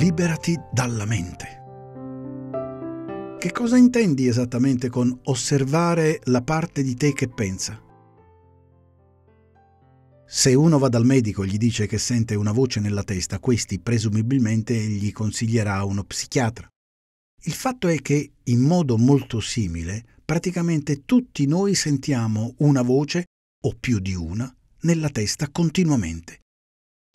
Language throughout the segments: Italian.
Liberati dalla mente. Che cosa intendi esattamente con osservare la parte di te che pensa? Se uno va dal medico e gli dice che sente una voce nella testa, questi presumibilmente gli consiglierà uno psichiatra. Il fatto è che, in modo molto simile, praticamente tutti noi sentiamo una voce, o più di una, nella testa continuamente.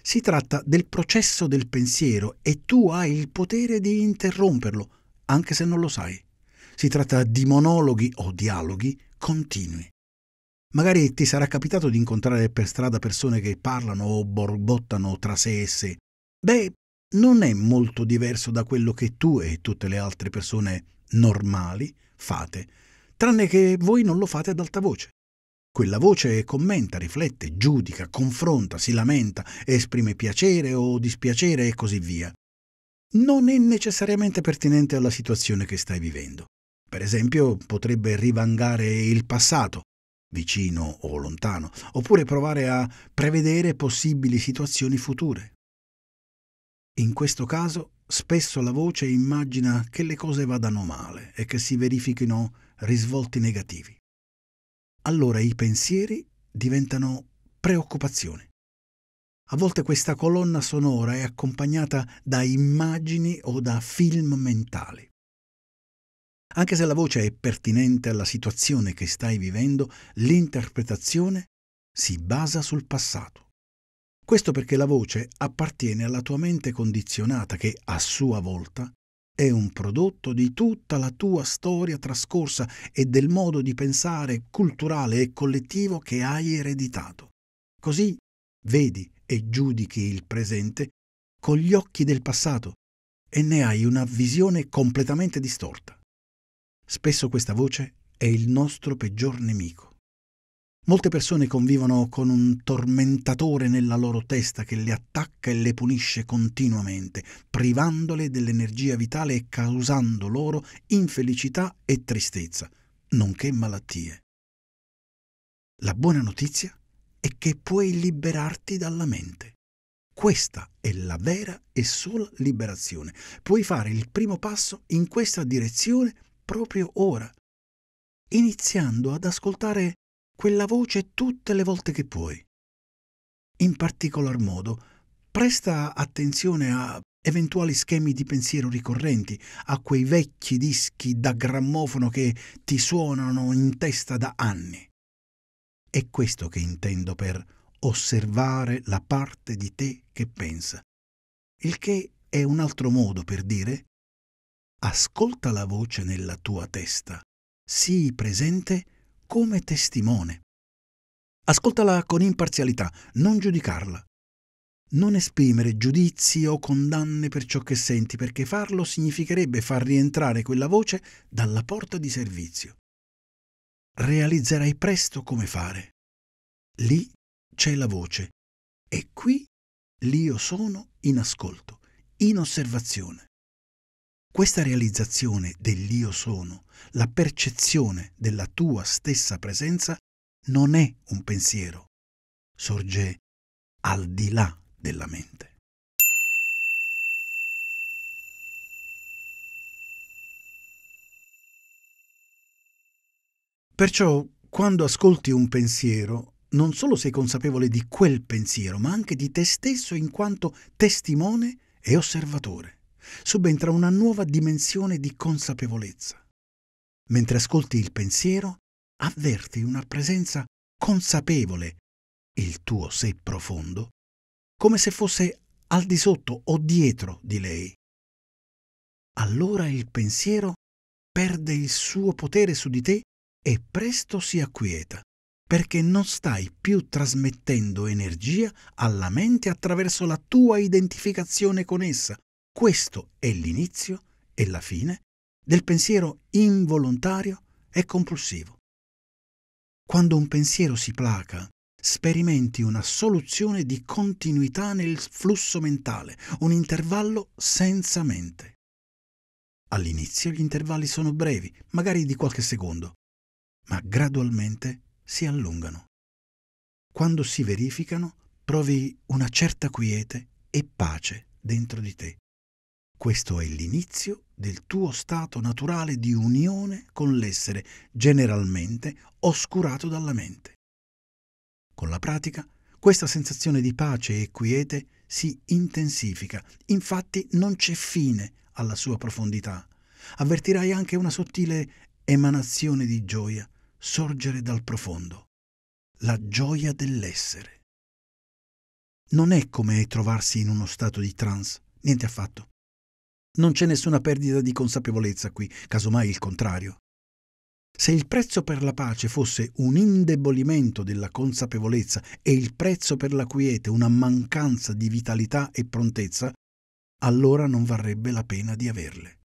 Si tratta del processo del pensiero e tu hai il potere di interromperlo, anche se non lo sai. Si tratta di monologhi o dialoghi continui. Magari ti sarà capitato di incontrare per strada persone che parlano o borbottano tra sé e sé. Beh, non è molto diverso da quello che tu e tutte le altre persone normali fate, tranne che voi non lo fate ad alta voce. Quella voce commenta, riflette, giudica, confronta, si lamenta, esprime piacere o dispiacere e così via. Non è necessariamente pertinente alla situazione che stai vivendo. Per esempio, potrebbe rivangare il passato, vicino o lontano, oppure provare a prevedere possibili situazioni future. In questo caso, spesso la voce immagina che le cose vadano male e che si verifichino risvolti negativi allora i pensieri diventano preoccupazione. A volte questa colonna sonora è accompagnata da immagini o da film mentali. Anche se la voce è pertinente alla situazione che stai vivendo, l'interpretazione si basa sul passato. Questo perché la voce appartiene alla tua mente condizionata che, a sua volta, è un prodotto di tutta la tua storia trascorsa e del modo di pensare culturale e collettivo che hai ereditato. Così vedi e giudichi il presente con gli occhi del passato e ne hai una visione completamente distorta. Spesso questa voce è il nostro peggior nemico. Molte persone convivono con un tormentatore nella loro testa che le attacca e le punisce continuamente, privandole dell'energia vitale e causando loro infelicità e tristezza, nonché malattie. La buona notizia è che puoi liberarti dalla mente. Questa è la vera e sola liberazione. Puoi fare il primo passo in questa direzione proprio ora, iniziando ad ascoltare quella voce tutte le volte che puoi. In particolar modo, presta attenzione a eventuali schemi di pensiero ricorrenti, a quei vecchi dischi da grammofono che ti suonano in testa da anni. È questo che intendo per osservare la parte di te che pensa, il che è un altro modo per dire ascolta la voce nella tua testa, sii presente come testimone. Ascoltala con imparzialità, non giudicarla. Non esprimere giudizi o condanne per ciò che senti, perché farlo significherebbe far rientrare quella voce dalla porta di servizio. Realizzerai presto come fare. Lì c'è la voce e qui l'io sono in ascolto, in osservazione. Questa realizzazione dell'io sono, la percezione della tua stessa presenza, non è un pensiero, sorge al di là della mente. Perciò, quando ascolti un pensiero, non solo sei consapevole di quel pensiero, ma anche di te stesso in quanto testimone e osservatore subentra una nuova dimensione di consapevolezza. Mentre ascolti il pensiero, avverti una presenza consapevole, il tuo sé profondo, come se fosse al di sotto o dietro di lei. Allora il pensiero perde il suo potere su di te e presto si acquieta, perché non stai più trasmettendo energia alla mente attraverso la tua identificazione con essa, questo è l'inizio e la fine del pensiero involontario e compulsivo. Quando un pensiero si placa, sperimenti una soluzione di continuità nel flusso mentale, un intervallo senza mente. All'inizio gli intervalli sono brevi, magari di qualche secondo, ma gradualmente si allungano. Quando si verificano, provi una certa quiete e pace dentro di te. Questo è l'inizio del tuo stato naturale di unione con l'essere generalmente oscurato dalla mente. Con la pratica, questa sensazione di pace e quiete si intensifica, infatti non c'è fine alla sua profondità. Avvertirai anche una sottile emanazione di gioia sorgere dal profondo, la gioia dell'essere. Non è come trovarsi in uno stato di trance, niente affatto. Non c'è nessuna perdita di consapevolezza qui, casomai il contrario. Se il prezzo per la pace fosse un indebolimento della consapevolezza e il prezzo per la quiete una mancanza di vitalità e prontezza, allora non varrebbe la pena di averle.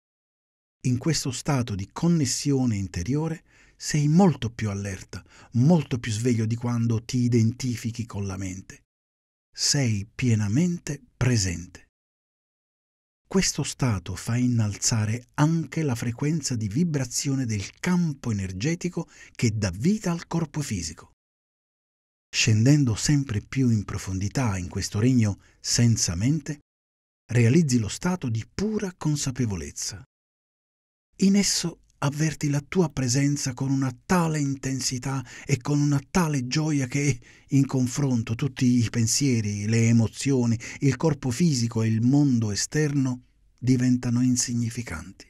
In questo stato di connessione interiore sei molto più allerta, molto più sveglio di quando ti identifichi con la mente. Sei pienamente presente. Questo stato fa innalzare anche la frequenza di vibrazione del campo energetico che dà vita al corpo fisico. Scendendo sempre più in profondità in questo regno senza mente, realizzi lo stato di pura consapevolezza. In esso avverti la tua presenza con una tale intensità e con una tale gioia che, in confronto, tutti i pensieri, le emozioni, il corpo fisico e il mondo esterno diventano insignificanti.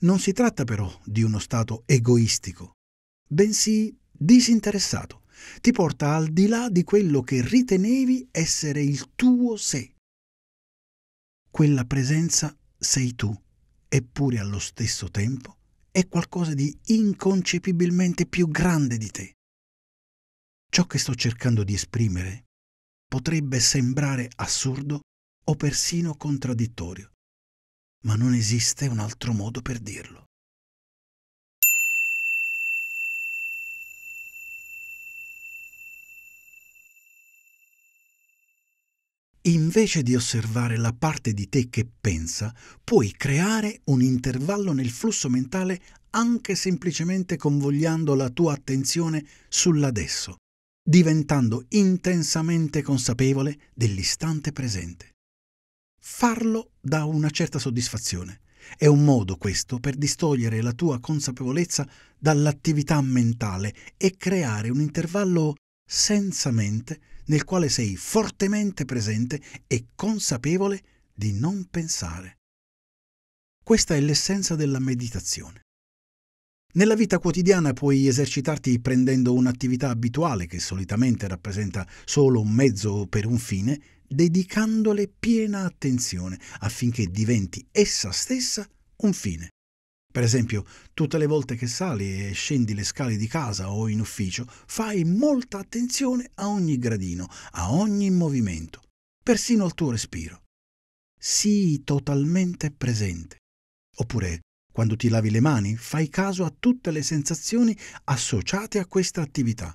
Non si tratta però di uno stato egoistico, bensì disinteressato. Ti porta al di là di quello che ritenevi essere il tuo sé. Quella presenza sei tu eppure allo stesso tempo è qualcosa di inconcepibilmente più grande di te. Ciò che sto cercando di esprimere potrebbe sembrare assurdo o persino contraddittorio, ma non esiste un altro modo per dirlo. Invece di osservare la parte di te che pensa, puoi creare un intervallo nel flusso mentale anche semplicemente convogliando la tua attenzione sull'adesso, diventando intensamente consapevole dell'istante presente. Farlo dà una certa soddisfazione. È un modo questo per distogliere la tua consapevolezza dall'attività mentale e creare un intervallo senza mente nel quale sei fortemente presente e consapevole di non pensare. Questa è l'essenza della meditazione. Nella vita quotidiana puoi esercitarti prendendo un'attività abituale che solitamente rappresenta solo un mezzo per un fine, dedicandole piena attenzione affinché diventi essa stessa un fine. Per esempio, tutte le volte che sali e scendi le scale di casa o in ufficio, fai molta attenzione a ogni gradino, a ogni movimento, persino al tuo respiro. Sii totalmente presente. Oppure, quando ti lavi le mani, fai caso a tutte le sensazioni associate a questa attività.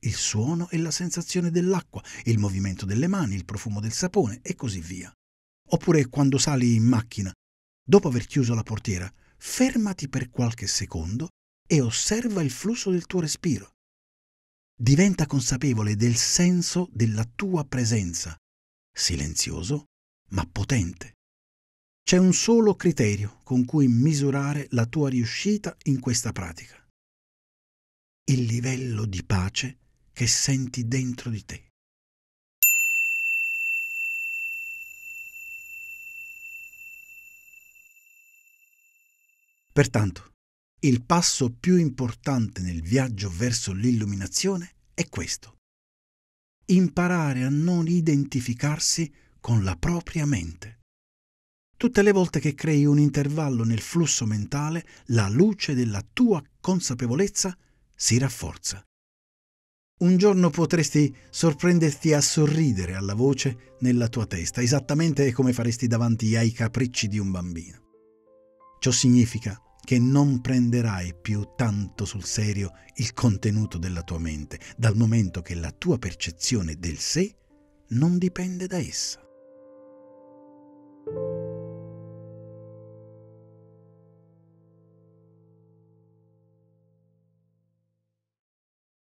Il suono e la sensazione dell'acqua, il movimento delle mani, il profumo del sapone e così via. Oppure quando sali in macchina, dopo aver chiuso la portiera, fermati per qualche secondo e osserva il flusso del tuo respiro. Diventa consapevole del senso della tua presenza, silenzioso ma potente. C'è un solo criterio con cui misurare la tua riuscita in questa pratica. Il livello di pace che senti dentro di te. Pertanto, il passo più importante nel viaggio verso l'illuminazione è questo. Imparare a non identificarsi con la propria mente. Tutte le volte che crei un intervallo nel flusso mentale, la luce della tua consapevolezza si rafforza. Un giorno potresti sorprenderti a sorridere alla voce nella tua testa, esattamente come faresti davanti ai capricci di un bambino. Ciò significa che non prenderai più tanto sul serio il contenuto della tua mente, dal momento che la tua percezione del sé non dipende da essa.